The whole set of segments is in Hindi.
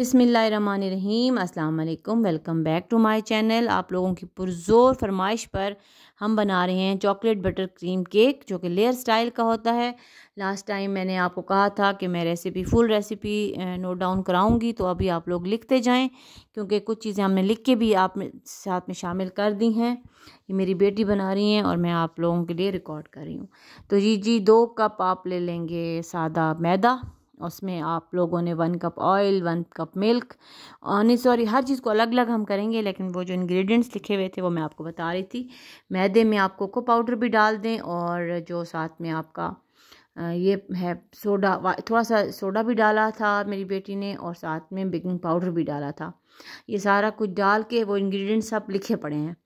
बसमीम् अल्लाम welcome back to my channel आप लोगों की पुरजोर फरमाइश पर हम बना रहे हैं चॉकलेट बटर क्रीम केक जो कि लेयर स्टाइल का होता है लास्ट टाइम मैंने आपको कहा था कि मैं recipe full recipe note down कराऊंगी तो अभी आप लोग लिखते जाएं क्योंकि कुछ चीज़ें हमने लिख के भी आप में, साथ में शामिल कर दी हैं ये मेरी बेटी बना रही हैं और मैं आप लोगों के लिए रिकॉर्ड कर रही हूँ तो जी जी दो कप आप ले लेंगे सादा मैदा उसमें आप लोगों ने one cup oil one cup milk नहीं सॉरी हर चीज़ को अलग अलग हम करेंगे लेकिन वो जो इंग्रेडिएंट्स लिखे हुए थे वो मैं आपको बता रही थी मैदे में आप कोको पाउडर भी डाल दें और जो साथ में आपका ये है सोडा थोड़ा सा सोडा भी डाला था मेरी बेटी ने और साथ में बेकिंग पाउडर भी डाला था ये सारा कुछ डाल के वो इंग्रेडिएंट्स आप लिखे पड़े हैं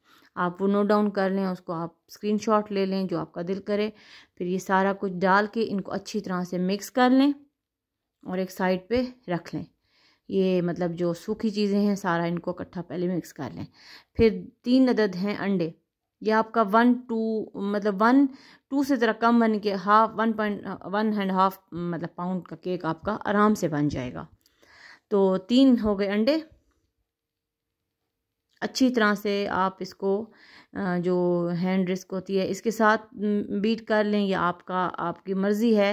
आप वो नोट डाउन कर लें उसको आप स्क्रीनशॉट ले लें जो आपका दिल करे फिर ये सारा कुछ डाल के इनको अच्छी तरह से मिक्स कर लें और एक साइड पे रख लें ये मतलब जो सूखी चीज़ें हैं सारा इनको इकट्ठा पहले मिक्स कर लें फिर तीन अदद हैं अंडे ये आपका वन टू मतलब वन टू से ज़रा कम बन के half one point one and half मतलब पाउंड का केक आपका आराम से बन जाएगा तो तीन हो गए अंडे अच्छी तरह से आप इसको जो हैंड रिस्क होती है इसके साथ बीट कर लें या आपका आपकी मर्ज़ी है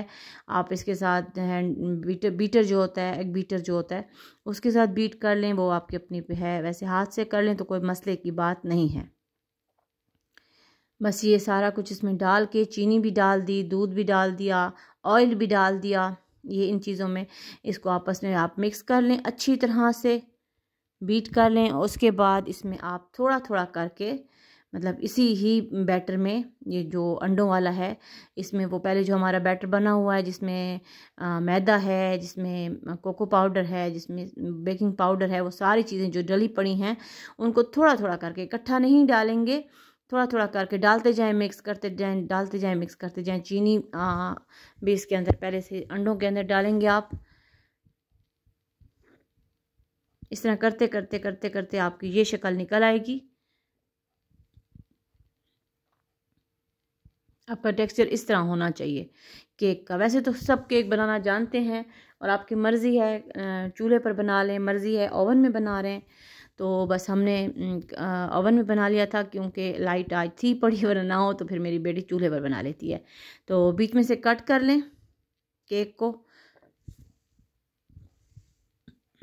आप इसके साथ हैंड बीटर बीटर जो होता है एक बीटर जो होता है उसके साथ बीट कर लें वो आपके अपनी पे है वैसे हाथ से कर लें तो कोई मसले की बात नहीं है बस ये सारा कुछ इसमें डाल के चीनी भी डाल दी दूध भी डाल दिया ऑयल भी डाल दिया ये इन चीज़ों में इसको आपस में आप मिक्स कर लें अच्छी तरह से बीट कर लें उसके बाद इसमें आप थोड़ा थोड़ा करके मतलब इसी ही बैटर में ये जो अंडों वाला है इसमें वो पहले जो हमारा बैटर बना हुआ है जिसमें आ, मैदा है जिसमें कोको पाउडर है जिसमें बेकिंग पाउडर है वो सारी चीज़ें जो डली पड़ी हैं उनको थोड़ा थोड़ा करके इकट्ठा नहीं डालेंगे थोड़ा थोड़ा करके डालते जाएं मिक्स करते जाएं डालते जाएं मिक्स करते जाएं चीनी आ, भी इसके अंदर पहले से अंडों के अंदर डालेंगे आप इस तरह करते करते करते करते आपकी ये शक्ल निकल आएगी आपका टेक्सचर इस तरह होना चाहिए केक का वैसे तो सब केक बनाना जानते हैं और आपकी मर्ज़ी है चूल्हे पर बना लें मर्ज़ी है ओवन में बना रहे हैं तो बस हमने ओवन में बना लिया था क्योंकि लाइट आज थी पड़ी वरना ना हो तो फिर मेरी बेटी चूल्हे पर बना लेती है तो बीच में से कट कर लें केक को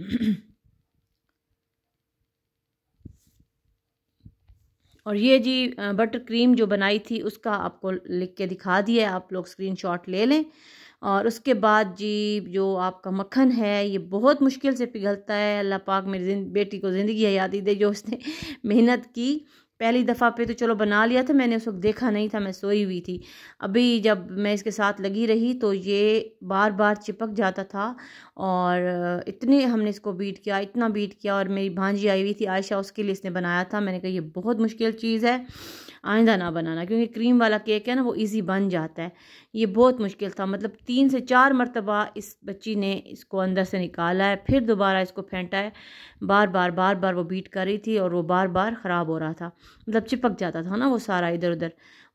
और ये जी बटर क्रीम जो बनाई थी उसका आपको लिख के दिखा दिया आप लोग स्क्रीनशॉट ले लें और उसके बाद जी जो आपका मक्खन है ये बहुत मुश्किल से पिघलता है अल्लाह पाक मेरी बेटी को ज़िंदगी आज़ादी दे जो उसने मेहनत की पहली दफ़ा पे तो चलो बना लिया था मैंने उस वक्त देखा नहीं था मैं सोई हुई थी अभी जब मैं इसके साथ लगी रही तो ये बार बार चिपक जाता था और इतने हमने इसको बीट किया इतना बीट किया और मेरी भांजी आई हुई थी आयशा उसके लिए इसने बनाया था मैंने कहा ये बहुत मुश्किल चीज़ है आइंदा ना बनाना क्योंकि क्रीम वाला केक है ना वो इजी बन जाता है ये बहुत मुश्किल था मतलब तीन से चार मरतबा इस बच्ची ने इसको अंदर से निकाला है फिर दोबारा इसको फेंटा है बार बार बार बार वो बीट कर रही थी और वो बार बार ख़राब हो रहा था मतलब चिपक जाता था ना वो सारा इधर उधर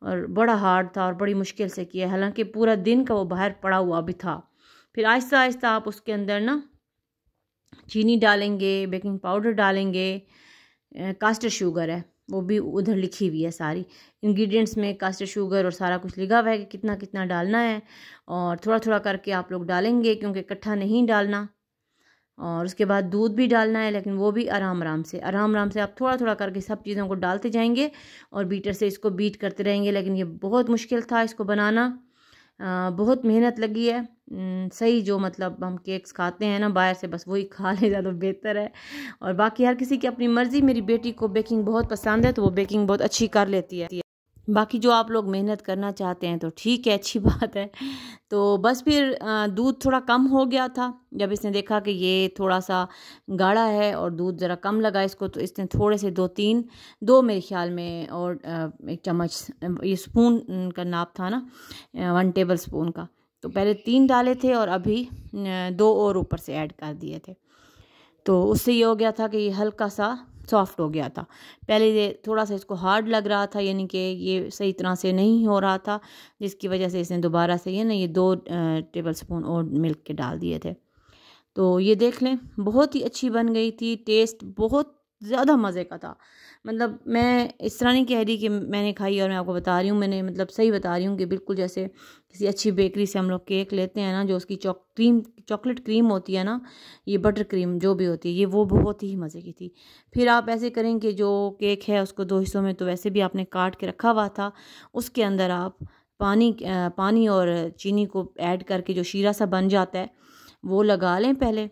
और बड़ा हार्ड था और बड़ी मुश्किल से किया हालांकि पूरा दिन का वो बाहर पड़ा हुआ भी था फिर आहिस्ता आहिस्ता आप उसके अंदर ना चीनी डालेंगे बेकिंग पाउडर डालेंगे कास्टर शुगर है वो भी उधर लिखी हुई है सारी इंग्रेडिएंट्स में कास्टर शुगर और सारा कुछ लिखा हुआ है कि कितना कितना डालना है और थोड़ा थोड़ा करके आप लोग डालेंगे क्योंकि इकट्ठा नहीं डालना और उसके बाद दूध भी डालना है लेकिन वो भी आराम आराम से आराम आराम से आप थोड़ा थोड़ा करके सब चीज़ों को डालते जाएंगे और बीटर से इसको बीट करते रहेंगे लेकिन ये बहुत मुश्किल था इसको बनाना बहुत मेहनत लगी है सही जो मतलब हम केक्स खाते हैं ना बाहर से बस वही खा लें ज़्यादा बेहतर है और बाकी हर किसी की अपनी मर्ज़ी मेरी बेटी को बेकिंग बहुत पसंद है तो वो बेकिंग बहुत अच्छी कर लेती है बाकी जो आप लोग मेहनत करना चाहते हैं तो ठीक है अच्छी बात है तो बस फिर दूध थोड़ा कम हो गया था जब इसने देखा कि ये थोड़ा सा गाढ़ा है और दूध ज़रा कम लगा इसको तो इसने थोड़े से दो तीन दो मेरे ख्याल में और एक चम्मच ये स्पून का नाप था ना वन टेबल स्पून का तो पहले तीन डाले थे और अभी दो और ऊपर से ऐड कर दिए थे तो उससे ये हो गया था कि ये हल्का सा सॉफ्ट हो गया था पहले ये थोड़ा सा इसको हार्ड लग रहा था यानी कि ये सही तरह से नहीं हो रहा था जिसकी वजह से इसने दोबारा से ये ना ये दो टेबल स्पून और मिल्क के डाल दिए थे तो ये देख लें बहुत ही अच्छी बन गई थी टेस्ट बहुत ज़्यादा मज़े का था मतलब मैं इस तरह नहीं कह रही कि मैंने खाई और मैं आपको बता रही हूँ मैंने मतलब सही बता रही हूँ कि बिल्कुल जैसे किसी अच्छी बेकरी से हम लोग केक लेते हैं ना जो उसकी चॉक क्रीम चॉकलेट क्रीम होती है ना ये बटर क्रीम जो भी होती है ये वो बहुत ही मज़े की थी फिर आप ऐसे करें कि जो केक है उसको दो हिस्सों में तो वैसे भी आपने काट के रखा हुआ था उसके अंदर आप पानी पानी और चीनी को ऐड करके जो शीरा सा बन जाता है वो लगा लें पहले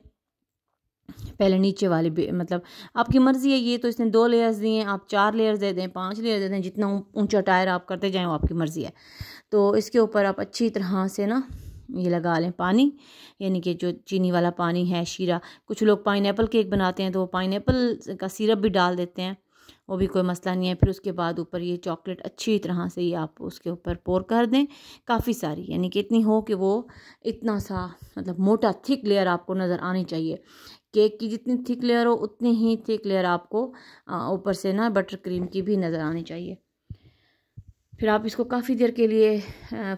पहले नीचे वाले मतलब आपकी मर्ज़ी है ये तो इसने दो लेयर्स दिए हैं आप चार लेयर्स दे दें पांच लेयर्स दे दें जितना ऊंचा टायर आप करते जाएं वो आपकी मर्ज़ी है तो इसके ऊपर आप अच्छी तरह से ना ये लगा लें पानी यानी कि जो चीनी वाला पानी है शीरा कुछ लोग पाइन केक बनाते हैं तो वो पाइन का सिरप भी डाल देते हैं वो भी कोई मसला नहीं है फिर उसके बाद ऊपर ये चॉकलेट अच्छी तरह से ये आप उसके ऊपर पोर कर दें काफ़ी सारी यानी कि इतनी हो कि वो इतना सा मतलब मोटा थिक लेयर आपको नज़र आनी चाहिए केक की जितनी थिक लेयर हो उतनी ही थिक लेयर आपको ऊपर से ना बटर क्रीम की भी नज़र आनी चाहिए फिर आप इसको काफ़ी देर के लिए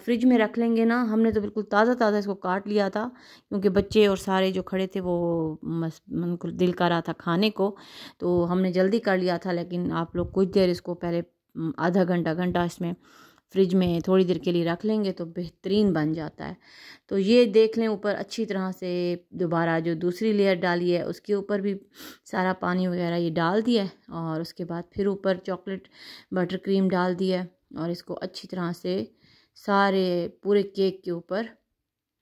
फ्रिज में रख लेंगे ना हमने तो बिल्कुल ताज़ा ताज़ा इसको काट लिया था क्योंकि बच्चे और सारे जो खड़े थे वो मस उनको दिल कर रहा था खाने को तो हमने जल्दी कर लिया था लेकिन आप लोग कुछ देर इसको पहले आधा घंटा घंटा इसमें फ्रिज में थोड़ी देर के लिए रख लेंगे तो बेहतरीन बन जाता है तो ये देख लें ऊपर अच्छी तरह से दोबारा जो दूसरी लेयर डाली है उसके ऊपर भी सारा पानी वगैरह ये डाल दिया है और उसके बाद फिर ऊपर चॉकलेट बटर क्रीम डाल दिया है और इसको अच्छी तरह से सारे पूरे केक के ऊपर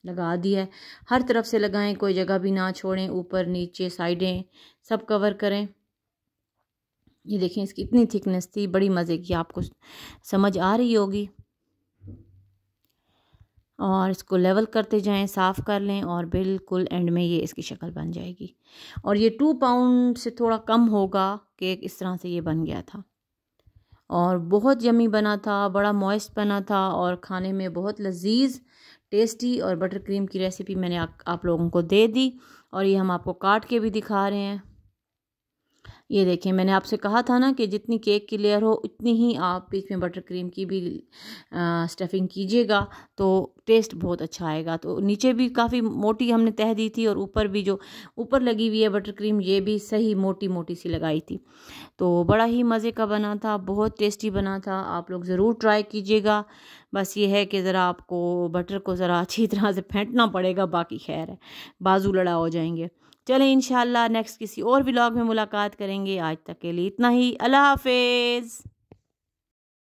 लगा दिया है हर तरफ से लगाएं कोई जगह भी ना छोड़ें ऊपर नीचे साइडें सब कवर करें ये देखें इसकी इतनी थिकनेस थी बड़ी मज़े की आपको समझ आ रही होगी और इसको लेवल करते जाएं साफ़ कर लें और बिल्कुल एंड में ये इसकी शक्ल बन जाएगी और ये टू पाउंड से थोड़ा कम होगा केक इस तरह से ये बन गया था और बहुत यमी बना था बड़ा मॉइस्ट बना था और खाने में बहुत लजीज टेस्टी और बटर क्रीम की रेसिपी मैंने आ, आप लोगों को दे दी और ये हम आपको काट के भी दिखा रहे हैं ये देखिए मैंने आपसे कहा था ना कि जितनी केक की लेयर हो उतनी ही आप बीच में बटर क्रीम की भी स्टफिंग कीजिएगा तो टेस्ट बहुत अच्छा आएगा तो नीचे भी काफ़ी मोटी हमने तह दी थी और ऊपर भी जो ऊपर लगी हुई है बटर क्रीम ये भी सही मोटी मोटी सी लगाई थी तो बड़ा ही मज़े का बना था बहुत टेस्टी बना था आप लोग ज़रूर ट्राई कीजिएगा बस ये है कि ज़रा आपको बटर को ज़रा अच्छी तरह से फेंटना पड़ेगा बाकी खैर है बाजू लड़ा हो जाएंगे चलें इन नेक्स्ट किसी और ब्लॉग में मुलाकात करेंगे आज तक के लिए इतना ही अल्लाह हाफिज़